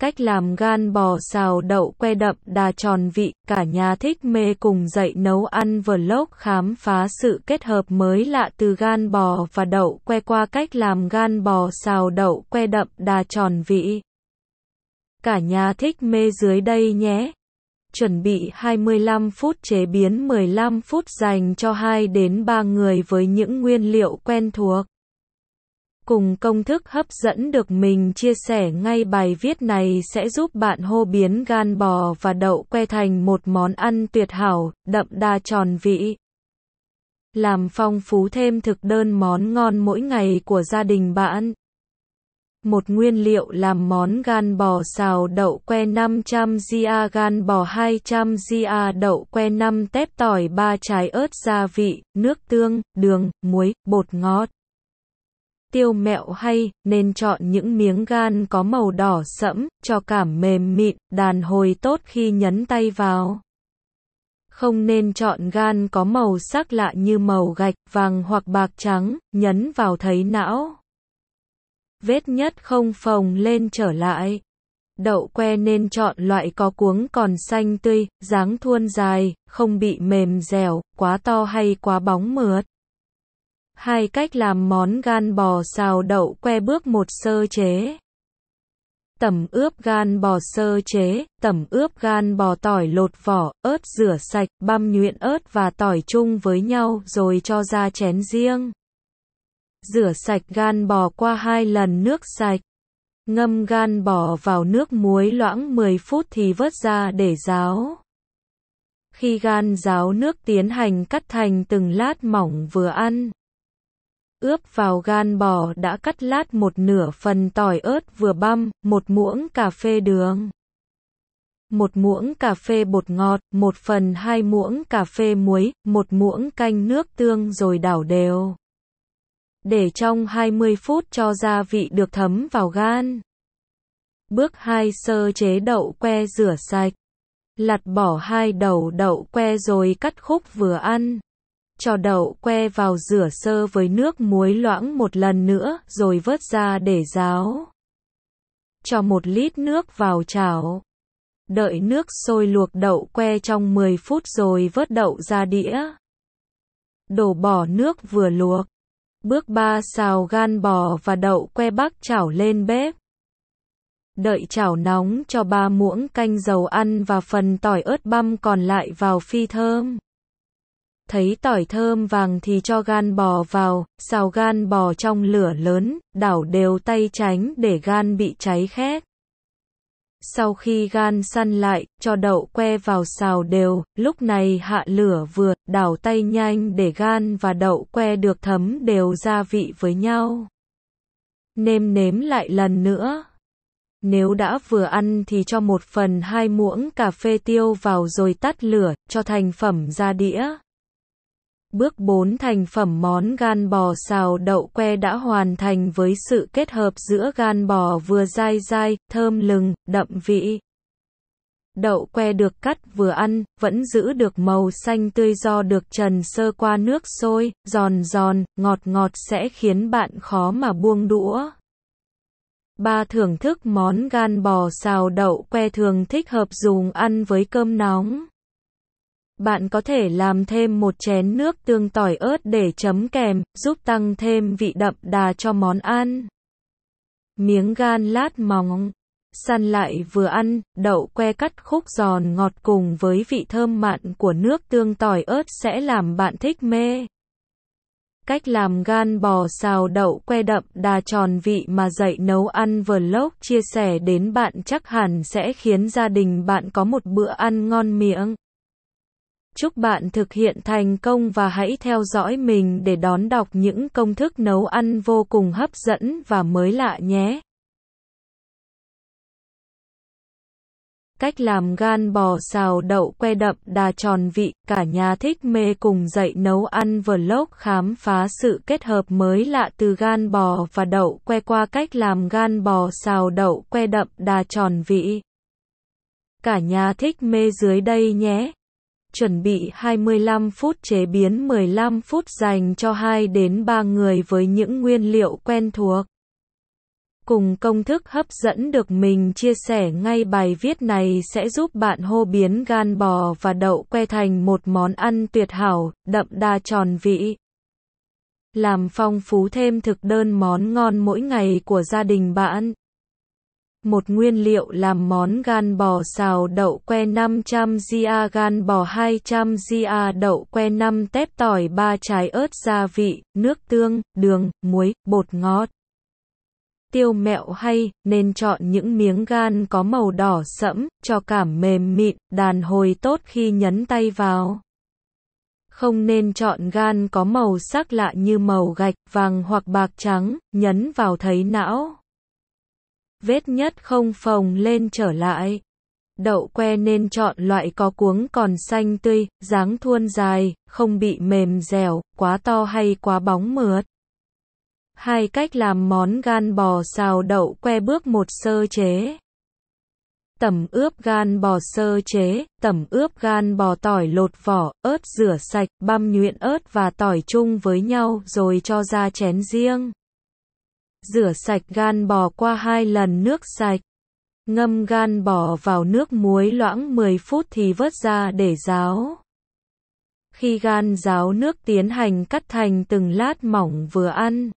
Cách làm gan bò xào đậu que đậm đà tròn vị, cả nhà thích mê cùng dậy nấu ăn vlog khám phá sự kết hợp mới lạ từ gan bò và đậu que qua cách làm gan bò xào đậu que đậm đà tròn vị. Cả nhà thích mê dưới đây nhé. Chuẩn bị 25 phút chế biến 15 phút dành cho 2 đến 3 người với những nguyên liệu quen thuộc cùng công thức hấp dẫn được mình chia sẻ ngay bài viết này sẽ giúp bạn hô biến gan bò và đậu que thành một món ăn tuyệt hảo, đậm đà tròn vị. Làm phong phú thêm thực đơn món ngon mỗi ngày của gia đình bạn. Một nguyên liệu làm món gan bò xào đậu que 500 g gan bò 200 g đậu que 5 tép tỏi 3 trái ớt gia vị, nước tương, đường, muối, bột ngọt tiêu mẹo hay, nên chọn những miếng gan có màu đỏ sẫm, cho cảm mềm mịn, đàn hồi tốt khi nhấn tay vào. Không nên chọn gan có màu sắc lạ như màu gạch, vàng hoặc bạc trắng, nhấn vào thấy não. Vết nhất không phồng lên trở lại. Đậu que nên chọn loại có cuống còn xanh tươi, dáng thuôn dài, không bị mềm dẻo, quá to hay quá bóng mượt. Hai cách làm món gan bò xào đậu que bước một sơ chế. Tẩm ướp gan bò sơ chế, tẩm ướp gan bò tỏi lột vỏ, ớt rửa sạch, băm nhuyễn ớt và tỏi chung với nhau rồi cho ra chén riêng. Rửa sạch gan bò qua hai lần nước sạch. Ngâm gan bò vào nước muối loãng 10 phút thì vớt ra để ráo. Khi gan ráo nước tiến hành cắt thành từng lát mỏng vừa ăn ướp vào gan bò đã cắt lát một nửa phần tỏi ớt vừa băm, một muỗng cà phê đường, một muỗng cà phê bột ngọt, một phần hai muỗng cà phê muối, một muỗng canh nước tương rồi đảo đều. Để trong 20 phút cho gia vị được thấm vào gan. Bước 2 sơ chế đậu que rửa sạch. Lặt bỏ hai đầu đậu que rồi cắt khúc vừa ăn cho đậu que vào rửa sơ với nước muối loãng một lần nữa rồi vớt ra để ráo. Cho một lít nước vào chảo. Đợi nước sôi luộc đậu que trong 10 phút rồi vớt đậu ra đĩa. Đổ bỏ nước vừa luộc. Bước 3 xào gan bò và đậu que bắc chảo lên bếp. Đợi chảo nóng cho ba muỗng canh dầu ăn và phần tỏi ớt băm còn lại vào phi thơm thấy tỏi thơm vàng thì cho gan bò vào, xào gan bò trong lửa lớn, đảo đều tay tránh để gan bị cháy khét. Sau khi gan săn lại, cho đậu que vào xào đều, lúc này hạ lửa vừa, đảo tay nhanh để gan và đậu que được thấm đều gia vị với nhau. Nêm nếm lại lần nữa. Nếu đã vừa ăn thì cho một phần hai muỗng cà phê tiêu vào rồi tắt lửa, cho thành phẩm ra đĩa. Bước 4 thành phẩm món gan bò xào đậu que đã hoàn thành với sự kết hợp giữa gan bò vừa dai dai, thơm lừng, đậm vị. Đậu que được cắt vừa ăn, vẫn giữ được màu xanh tươi do được trần sơ qua nước sôi, giòn giòn, ngọt ngọt sẽ khiến bạn khó mà buông đũa. Ba thưởng thức món gan bò xào đậu que thường thích hợp dùng ăn với cơm nóng. Bạn có thể làm thêm một chén nước tương tỏi ớt để chấm kèm, giúp tăng thêm vị đậm đà cho món ăn. Miếng gan lát mỏng, săn lại vừa ăn, đậu que cắt khúc giòn ngọt cùng với vị thơm mặn của nước tương tỏi ớt sẽ làm bạn thích mê. Cách làm gan bò xào đậu que đậm đà tròn vị mà dạy nấu ăn vlog chia sẻ đến bạn chắc hẳn sẽ khiến gia đình bạn có một bữa ăn ngon miệng. Chúc bạn thực hiện thành công và hãy theo dõi mình để đón đọc những công thức nấu ăn vô cùng hấp dẫn và mới lạ nhé. Cách làm gan bò xào đậu que đậm đà tròn vị, cả nhà thích mê cùng dậy nấu ăn vlog khám phá sự kết hợp mới lạ từ gan bò và đậu que qua cách làm gan bò xào đậu que đậm đà tròn vị. Cả nhà thích mê dưới đây nhé chuẩn bị 25 phút chế biến 15 phút dành cho 2 đến 3 người với những nguyên liệu quen thuộc. Cùng công thức hấp dẫn được mình chia sẻ ngay bài viết này sẽ giúp bạn hô biến gan bò và đậu que thành một món ăn tuyệt hảo, đậm đà tròn vị. Làm phong phú thêm thực đơn món ngon mỗi ngày của gia đình bạn một nguyên liệu làm món gan bò xào đậu que 500 gia gan bò 200 gia đậu que 5 tép tỏi 3 trái ớt gia vị, nước tương, đường, muối, bột ngọt. Tiêu mẹo hay, nên chọn những miếng gan có màu đỏ sẫm, cho cảm mềm mịn, đàn hồi tốt khi nhấn tay vào. Không nên chọn gan có màu sắc lạ như màu gạch, vàng hoặc bạc trắng, nhấn vào thấy não vết nhất không phồng lên trở lại. Đậu que nên chọn loại có cuống còn xanh tươi, dáng thuôn dài, không bị mềm dẻo, quá to hay quá bóng mượt. Hai cách làm món gan bò xào đậu que bước một sơ chế. Tẩm ướp gan bò sơ chế, tẩm ướp gan bò tỏi lột vỏ, ớt rửa sạch, băm nhuyễn ớt và tỏi chung với nhau rồi cho ra chén riêng. Rửa sạch gan bò qua hai lần nước sạch. Ngâm gan bò vào nước muối loãng 10 phút thì vớt ra để ráo. Khi gan ráo nước tiến hành cắt thành từng lát mỏng vừa ăn.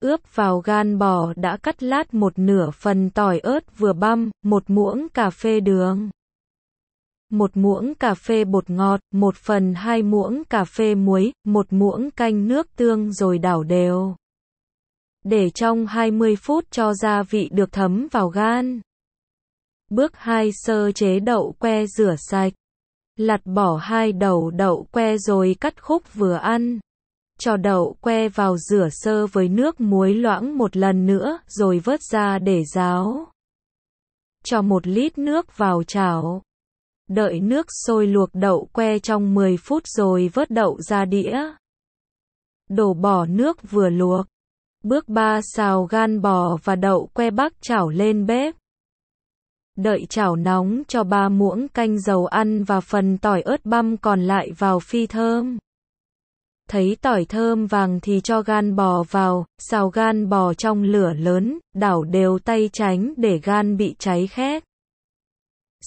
Ướp vào gan bò đã cắt lát một nửa phần tỏi ớt vừa băm, một muỗng cà phê đường một muỗng cà phê bột ngọt, một phần hai muỗng cà phê muối, một muỗng canh nước tương rồi đảo đều để trong 20 phút cho gia vị được thấm vào gan. Bước 2 sơ chế đậu que rửa sạch. Lặt bỏ hai đầu đậu que rồi cắt khúc vừa ăn. Cho đậu que vào rửa sơ với nước muối loãng một lần nữa rồi vớt ra để ráo. Cho một lít nước vào chảo. Đợi nước sôi luộc đậu que trong 10 phút rồi vớt đậu ra đĩa. Đổ bỏ nước vừa luộc Bước 3 xào gan bò và đậu que bắc chảo lên bếp. Đợi chảo nóng cho 3 muỗng canh dầu ăn và phần tỏi ớt băm còn lại vào phi thơm. Thấy tỏi thơm vàng thì cho gan bò vào, xào gan bò trong lửa lớn, đảo đều tay tránh để gan bị cháy khét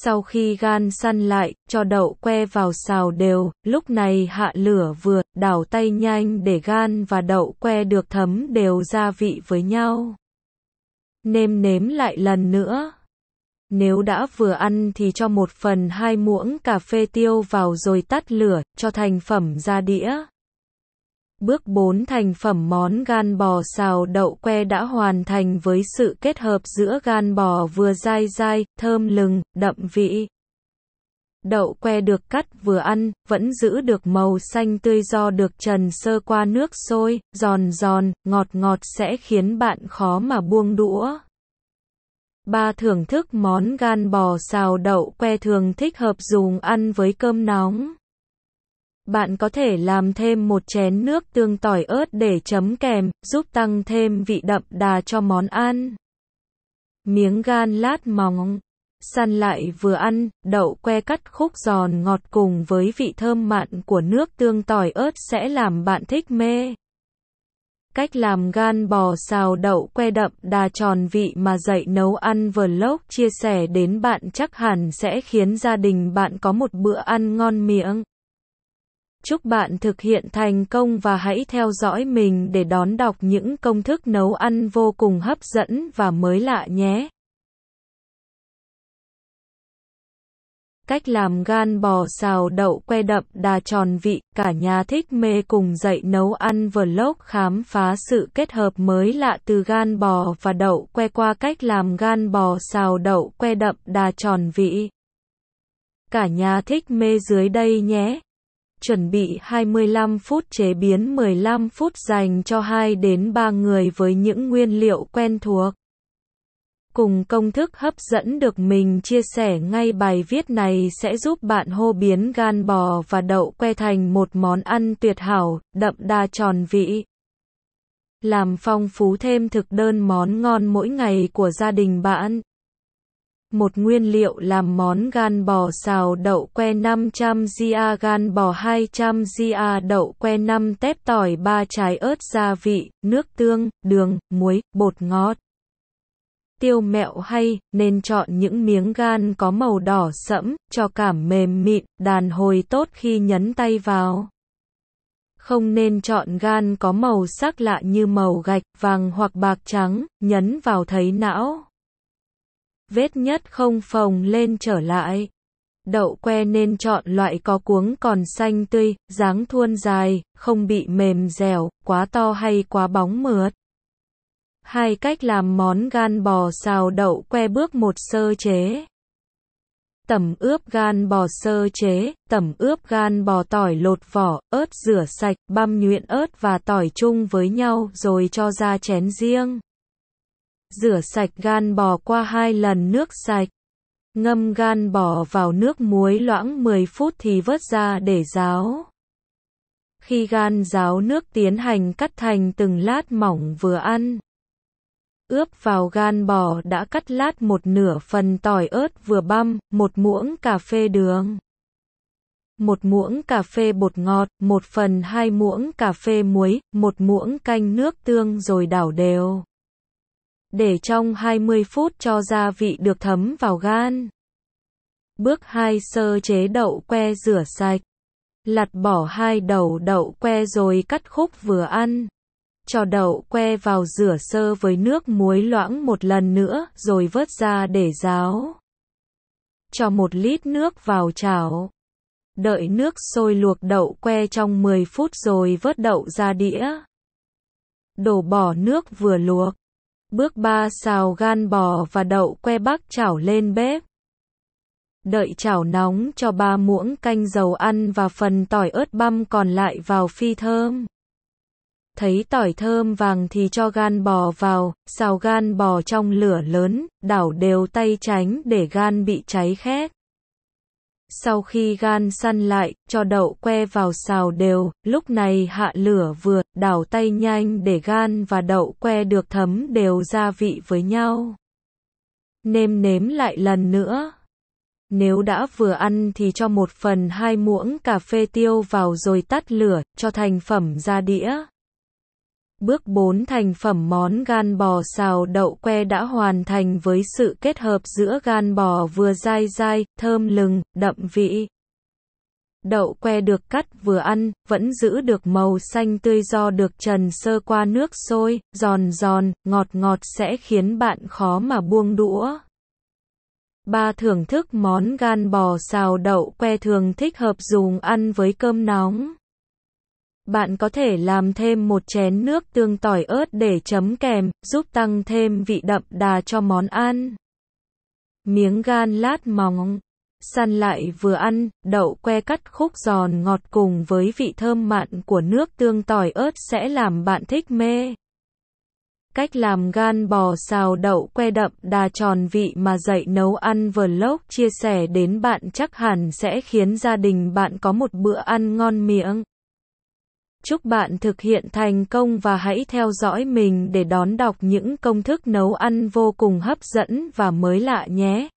sau khi gan săn lại, cho đậu que vào xào đều, lúc này hạ lửa vừa, đảo tay nhanh để gan và đậu que được thấm đều gia vị với nhau. Nêm nếm lại lần nữa. Nếu đã vừa ăn thì cho một phần hai muỗng cà phê tiêu vào rồi tắt lửa, cho thành phẩm ra đĩa. Bước 4 thành phẩm món gan bò xào đậu que đã hoàn thành với sự kết hợp giữa gan bò vừa dai dai, thơm lừng, đậm vị. Đậu que được cắt vừa ăn, vẫn giữ được màu xanh tươi do được trần sơ qua nước sôi, giòn giòn, ngọt ngọt sẽ khiến bạn khó mà buông đũa. Ba thưởng thức món gan bò xào đậu que thường thích hợp dùng ăn với cơm nóng. Bạn có thể làm thêm một chén nước tương tỏi ớt để chấm kèm, giúp tăng thêm vị đậm đà cho món ăn. Miếng gan lát mỏng, săn lại vừa ăn, đậu que cắt khúc giòn ngọt cùng với vị thơm mặn của nước tương tỏi ớt sẽ làm bạn thích mê. Cách làm gan bò xào đậu que đậm đà tròn vị mà dạy nấu ăn vlog chia sẻ đến bạn chắc hẳn sẽ khiến gia đình bạn có một bữa ăn ngon miệng. Chúc bạn thực hiện thành công và hãy theo dõi mình để đón đọc những công thức nấu ăn vô cùng hấp dẫn và mới lạ nhé. Cách làm gan bò xào đậu que đậm đà tròn vị, cả nhà thích mê cùng dậy nấu ăn vlog khám phá sự kết hợp mới lạ từ gan bò và đậu que qua cách làm gan bò xào đậu que đậm đà tròn vị. Cả nhà thích mê dưới đây nhé chuẩn bị 25 phút chế biến 15 phút dành cho 2 đến 3 người với những nguyên liệu quen thuộc. Cùng công thức hấp dẫn được mình chia sẻ ngay bài viết này sẽ giúp bạn hô biến gan bò và đậu que thành một món ăn tuyệt hảo, đậm đà tròn vị. Làm phong phú thêm thực đơn món ngon mỗi ngày của gia đình bạn một nguyên liệu làm món gan bò xào đậu que 500 gia gan bò 200 gia đậu que 5 tép tỏi 3 trái ớt gia vị, nước tương, đường, muối, bột ngọt. Tiêu mẹo hay, nên chọn những miếng gan có màu đỏ sẫm, cho cảm mềm mịn, đàn hồi tốt khi nhấn tay vào không nên chọn gan có màu sắc lạ như màu gạch, vàng hoặc bạc trắng, nhấn vào thấy não vết nhất không phồng lên trở lại. Đậu que nên chọn loại có cuống còn xanh tươi, dáng thuôn dài, không bị mềm dẻo, quá to hay quá bóng mượt. Hai cách làm món gan bò xào đậu que bước một sơ chế. Tẩm ướp gan bò sơ chế, tẩm ướp gan bò tỏi lột vỏ, ớt rửa sạch, băm nhuyễn ớt và tỏi chung với nhau rồi cho ra chén riêng. Rửa sạch gan bò qua hai lần nước sạch. Ngâm gan bò vào nước muối loãng 10 phút thì vớt ra để ráo. Khi gan ráo nước tiến hành cắt thành từng lát mỏng vừa ăn. Ướp vào gan bò đã cắt lát một nửa phần tỏi ớt vừa băm, một muỗng cà phê đường một muỗng cà phê bột ngọt, một phần hai muỗng cà phê muối, một muỗng canh nước tương rồi đảo đều để trong 20 phút cho gia vị được thấm vào gan. Bước 2 sơ chế đậu que rửa sạch. Lặt bỏ hai đầu đậu que rồi cắt khúc vừa ăn. Cho đậu que vào rửa sơ với nước muối loãng một lần nữa rồi vớt ra để ráo. Cho một lít nước vào chảo. Đợi nước sôi luộc đậu que trong 10 phút rồi vớt đậu ra đĩa. Đổ bỏ nước vừa luộc Bước 3 xào gan bò và đậu que bắc chảo lên bếp. Đợi chảo nóng cho 3 muỗng canh dầu ăn và phần tỏi ớt băm còn lại vào phi thơm. Thấy tỏi thơm vàng thì cho gan bò vào, xào gan bò trong lửa lớn, đảo đều tay tránh để gan bị cháy khét sau khi gan săn lại, cho đậu que vào xào đều, lúc này hạ lửa vừa, đảo tay nhanh để gan và đậu que được thấm đều gia vị với nhau. Nêm nếm lại lần nữa. Nếu đã vừa ăn thì cho một phần hai muỗng cà phê tiêu vào rồi tắt lửa, cho thành phẩm ra đĩa. Bước 4 thành phẩm món gan bò xào đậu que đã hoàn thành với sự kết hợp giữa gan bò vừa dai dai, thơm lừng, đậm vị. Đậu que được cắt vừa ăn, vẫn giữ được màu xanh tươi do được trần sơ qua nước sôi, giòn giòn, ngọt ngọt sẽ khiến bạn khó mà buông đũa. Ba thưởng thức món gan bò xào đậu que thường thích hợp dùng ăn với cơm nóng. Bạn có thể làm thêm một chén nước tương tỏi ớt để chấm kèm, giúp tăng thêm vị đậm đà cho món ăn. Miếng gan lát mỏng, săn lại vừa ăn, đậu que cắt khúc giòn ngọt cùng với vị thơm mặn của nước tương tỏi ớt sẽ làm bạn thích mê. Cách làm gan bò xào đậu que đậm đà tròn vị mà dạy nấu ăn vlog chia sẻ đến bạn chắc hẳn sẽ khiến gia đình bạn có một bữa ăn ngon miệng. Chúc bạn thực hiện thành công và hãy theo dõi mình để đón đọc những công thức nấu ăn vô cùng hấp dẫn và mới lạ nhé.